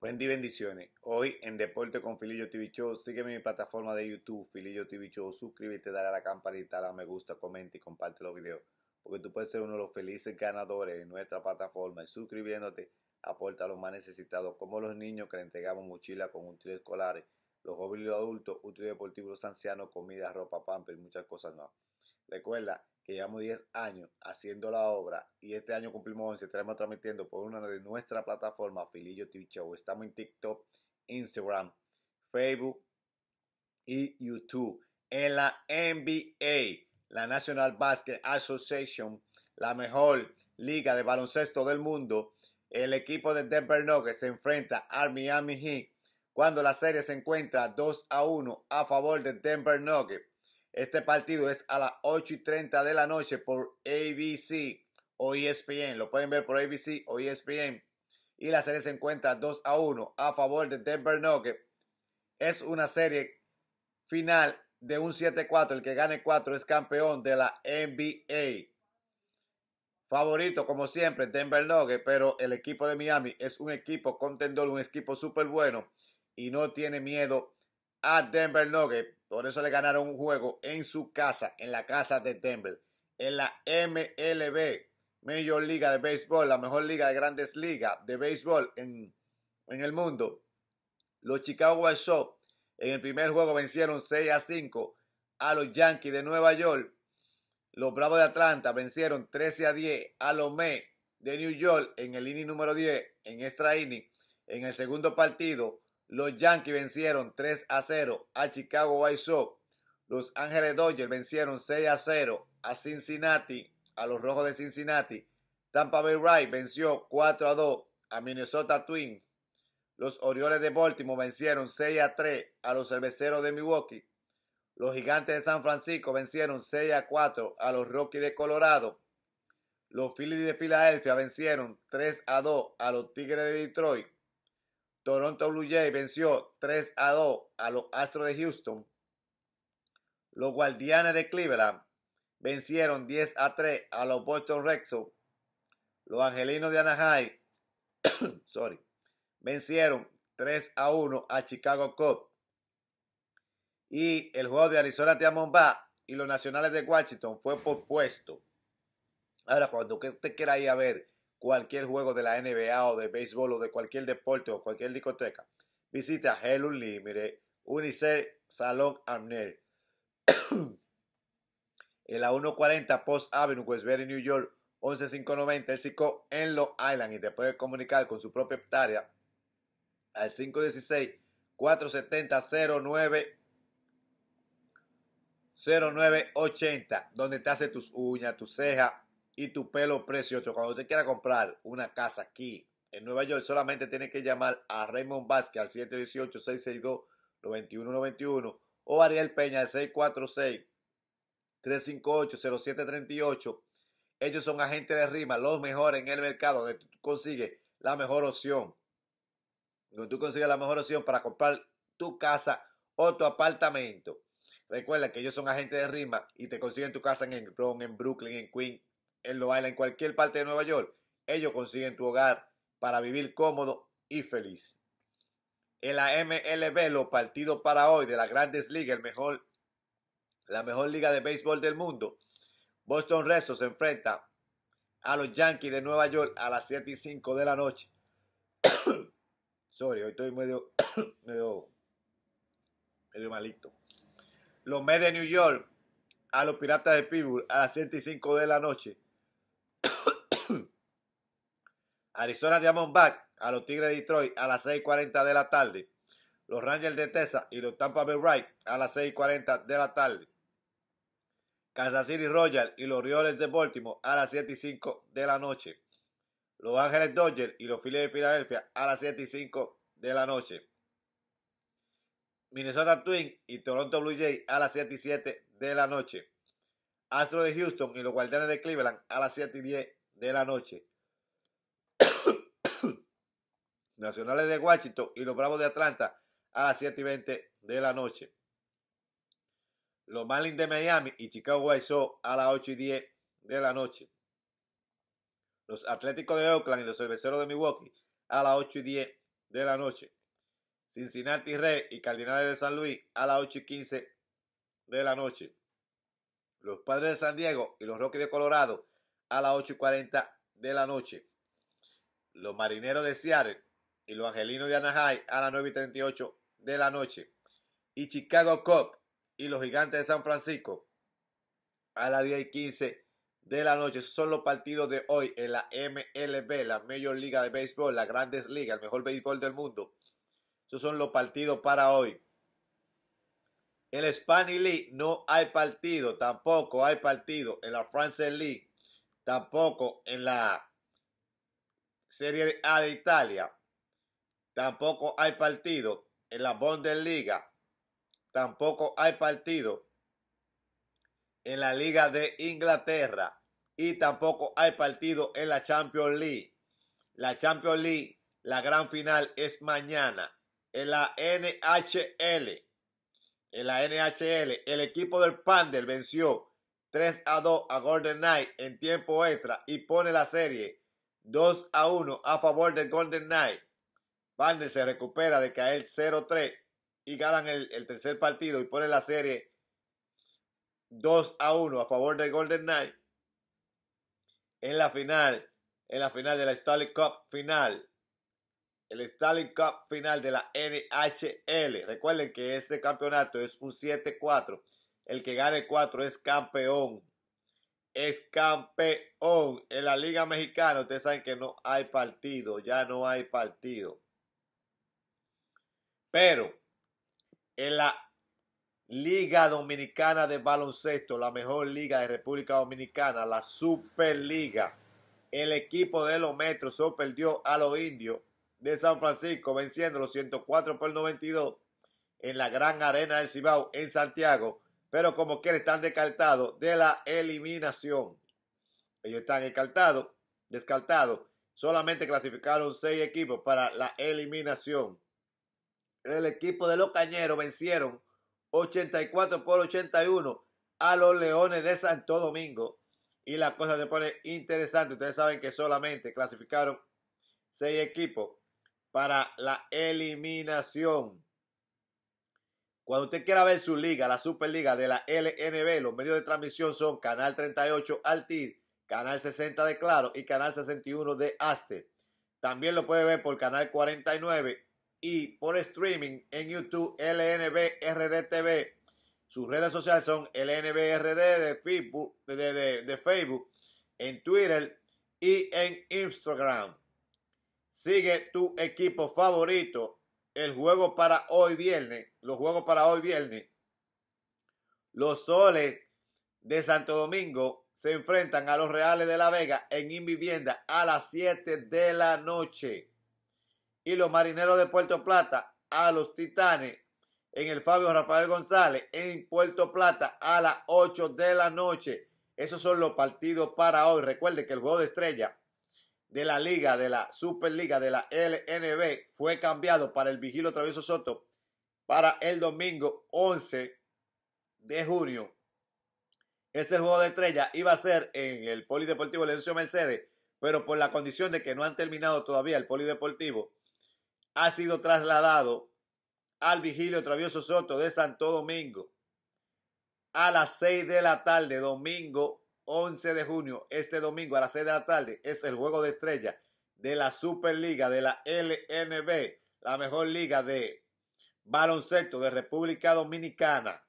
Buen bendiciones. Hoy en Deporte con Filillo TV Show, sígueme en mi plataforma de YouTube, Filillo TV Show, suscríbete, dale a la campanita, dale a me gusta, comenta y comparte los videos, porque tú puedes ser uno de los felices ganadores de nuestra plataforma y suscribiéndote aporta a los más necesitados, como los niños que le entregamos mochilas con útiles escolares, los jóvenes y los adultos, útiles deportivos, los ancianos, comida, ropa, pamper y muchas cosas más. Recuerda que llevamos 10 años haciendo la obra y este año cumplimos 11. Estaremos transmitiendo por una de nuestras plataformas, Filillo TV Show. Estamos en TikTok, Instagram, Facebook y YouTube. En la NBA, la National Basket Association, la mejor liga de baloncesto del mundo, el equipo de Denver Nuggets se enfrenta a Miami Heat cuando la serie se encuentra 2 a 1 a favor de Denver Nuggets. Este partido es a las 8 y 30 de la noche por ABC o ESPN. Lo pueden ver por ABC o ESPN. Y la serie se encuentra 2 a 1 a favor de Denver Nuggets. Es una serie final de un 7-4. El que gane 4 es campeón de la NBA. Favorito, como siempre, Denver Nuggets, pero el equipo de Miami es un equipo contendor, un equipo súper bueno y no tiene miedo a Denver Nuggets. Por eso le ganaron un juego en su casa, en la casa de Temple, en la MLB, Major Liga de Béisbol, la mejor liga de grandes ligas de béisbol en, el mundo. Los Chicago White Sox en el primer juego vencieron 6 a 5 a los Yankees de Nueva York. Los Bravos de Atlanta vencieron 13 a 10 a los Mets de New York en el inning número 10, en extra inning. En el segundo partido, los Yankees vencieron 3 a 0 a Chicago White Sox. Los Ángeles Dodgers vencieron 6 a 0 a Cincinnati, a los Rojos de Cincinnati. Tampa Bay Rays venció 4 a 2 a Minnesota Twins. Los Orioles de Baltimore vencieron 6 a 3 a los Cerveceros de Milwaukee. Los Gigantes de San Francisco vencieron 6 a 4 a los Rockies de Colorado. Los Phillies de Filadelfia vencieron 3 a 2 a los Tigres de Detroit. Toronto Blue Jays venció 3 a 2 a los Astros de Houston. Los Guardianes de Cleveland vencieron 10 a 3 a los Boston Red Sox. Los Angelinos de Anaheim sorry, vencieron 3 a 1 a Chicago Cubs. Y el juego de Arizona Diamondback y los Nacionales de Washington fue por puesto. Ahora, cuando usted quiera ir a ver cualquier juego de la NBA o de béisbol o de cualquier deporte o cualquier discoteca, visita Hello Unlimited, Unicel Salón Amner. en la 140 Post Avenue, Westbury, New York, 11590, el psico en Long Island y te puede comunicar con su propia hectárea al 516-470-0980, 0980, donde te hace tus uñas, tus cejas, y tu pelo precioso. Cuando te quiera comprar una casa aquí en Nueva York, solamente tienes que llamar a Raymond Vázquez al 718-662-9191 o Ariel Peña al 646-358-0738. Ellos son agentes de rima, los mejores en el mercado, donde tú consigues la mejor opción. Donde tú consigues la mejor opción para comprar tu casa o tu apartamento. Recuerda que ellos son agentes de rima y te consiguen tu casa en en Brooklyn, en Queens, él lo baila en cualquier parte de Nueva York, ellos consiguen tu hogar para vivir cómodo y feliz. En la MLB, los partidos para hoy de la grandes ligas, mejor, la mejor liga de béisbol del mundo, Boston Red Sox se enfrenta a los Yankees de Nueva York a las 7 y 5 de la noche. Sorry, hoy estoy medio, medio, malito. Los Mets de New York a los Piratas de Pittsburgh a las 7 y 5 de la noche. Arizona Diamondback a los Tigres de Detroit a las 6.40 de la tarde. Los Rangers de Texas y los Tampa Bay Rays a las 6.40 de la tarde. Kansas City Royals y los Orioles de Baltimore a las 7.05 de la noche. Los Ángeles Dodgers y los Phillies de Filadelfia a las 7.05 de la noche. Minnesota Twins y Toronto Blue Jays a las 7.07 de la noche. Astros de Houston y los Guardianes de Cleveland a las 7.10 de la noche. Nacionales de Washington y los Bravos de Atlanta a las 7 y 20 de la noche. Los Marlins de Miami y Chicago White Sox a las 8 y 10 de la noche. Los Atléticos de Oakland y los Cerveceros de Milwaukee a las 8 y 10 de la noche. Cincinnati Rey y Cardinales de San Luis a las 8 y 15 de la noche. Los Padres de San Diego y los Rockies de Colorado a las 8 y 40 de la noche los marineros de Seattle y los angelinos de Anaheim a las 9 y 38 de la noche. Y Chicago Cup y los gigantes de San Francisco a las 10 y 15 de la noche. Esos son los partidos de hoy en la MLB, la Major Liga de Béisbol, la Grandes Ligas, el mejor béisbol del mundo. Esos son los partidos para hoy. En la Spanish League no hay partido, tampoco hay partido. En la France League, tampoco en la Serie A ah, de Italia. Tampoco hay partido en la Bundesliga. Tampoco hay partido en la Liga de Inglaterra. Y tampoco hay partido en la Champions League. La Champions League, la gran final es mañana. En la NHL. En la NHL, el equipo del Pandel venció 3 a 2 a Golden Knight en tiempo extra y pone la serie 2 a 1 a favor de Golden Knight. der se recupera de caer 0-3 y ganan el, tercer partido y ponen la serie 2 a 1 a favor de Golden Knight. En la final, en la final de la Stanley Cup final, el Stanley Cup final de la NHL. Recuerden que ese campeonato es un 7-4. El que gane 4 es campeón es campeón en la Liga Mexicana. Ustedes saben que no hay partido, ya no hay partido. Pero en la Liga Dominicana de Baloncesto, la mejor liga de República Dominicana, la Superliga, el equipo de los Metros perdió a los indios de San Francisco, venciendo los 104 por 92 en la Gran Arena del Cibao en Santiago pero como que están descartados de la eliminación. Ellos están descartados, descartados. Solamente clasificaron seis equipos para la eliminación. El equipo de los Cañeros vencieron 84 por 81 a los Leones de Santo Domingo. Y la cosa se pone interesante. Ustedes saben que solamente clasificaron seis equipos para la eliminación. Cuando usted quiera ver su liga, la Superliga de la LNB, los medios de transmisión son Canal 38 Altid, Canal 60 de Claro y Canal 61 de aste También lo puede ver por Canal 49 y por streaming en YouTube LNB TV. Sus redes sociales son LNBRD de de Facebook, en Twitter y en Instagram. Sigue tu equipo favorito el juego para hoy viernes, los juegos para hoy viernes, los soles de Santo Domingo se enfrentan a los Reales de la Vega en Invivienda a las 7 de la noche. Y los Marineros de Puerto Plata a los Titanes en el Fabio Rafael González en Puerto Plata a las 8 de la noche. Esos son los partidos para hoy. Recuerde que el juego de estrella de la liga, de la Superliga, de la LNB, fue cambiado para el Vigilio Travieso Soto para el domingo 11 de junio. Ese juego de estrella iba a ser en el Polideportivo Lencio Mercedes, pero por la condición de que no han terminado todavía el Polideportivo, ha sido trasladado al Vigilio Travieso Soto de Santo Domingo a las 6 de la tarde, domingo 11 de junio, este domingo a las 6 de la tarde, es el juego de estrella de la Superliga de la LNB, la mejor liga de baloncesto de República Dominicana.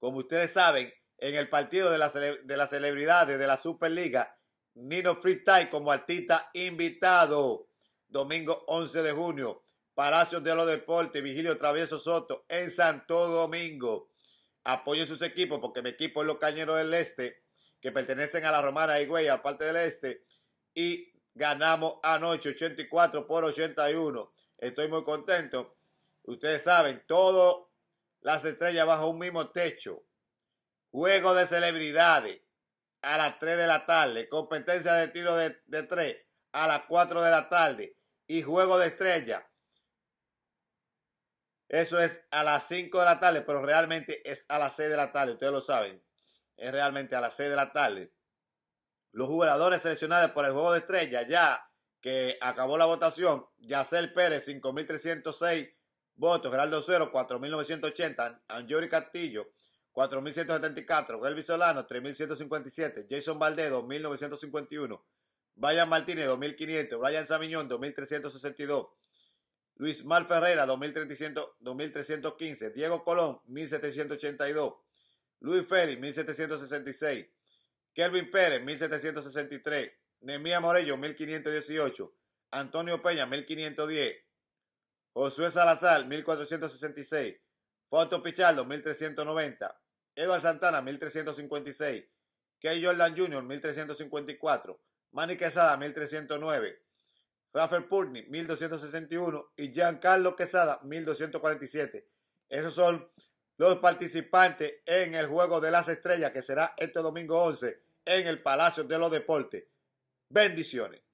Como ustedes saben, en el partido de, de las celebridades de la Superliga, Nino Freestyle como artista invitado. Domingo 11 de junio, Palacios de los Deportes, Vigilio Travieso Soto, en Santo Domingo a sus equipos, porque mi equipo es los Cañeros del Este, que pertenecen a la Romana y Güey, aparte del Este, y ganamos anoche 84 por 81. Estoy muy contento. Ustedes saben, todas las estrellas bajo un mismo techo. Juego de celebridades a las 3 de la tarde. Competencia de tiro de, de 3 a las 4 de la tarde. Y juego de estrella. Eso es a las 5 de la tarde, pero realmente es a las 6 de la tarde, ustedes lo saben. Es realmente a las 6 de la tarde. Los jugadores seleccionados por el juego de estrella, ya que acabó la votación, Yacel Pérez, 5.306 votos, Geraldo Cero, 4.980, Anjori Castillo, 4.174, Elvis Solano, 3.157, Jason Valdés, 2.951, Brian Martínez, 2.500, Brian Samiñón, 2.362. Luis Mal Ferreira, 2315. Diego Colón, 1782. Luis Félix, 1766. Kelvin Pérez, 1763. Nemía Morello, 1518. Antonio Peña, 1510. Josué Salazar, 1466. Fausto Pichardo, 1390. Eval Santana, 1356. Key Jordan Jr., 1354. Manny Quesada, 1309. Rafael Purni, 1261 y Giancarlo Quesada, 1247. Esos son los participantes en el Juego de las Estrellas que será este domingo 11 en el Palacio de los Deportes. Bendiciones.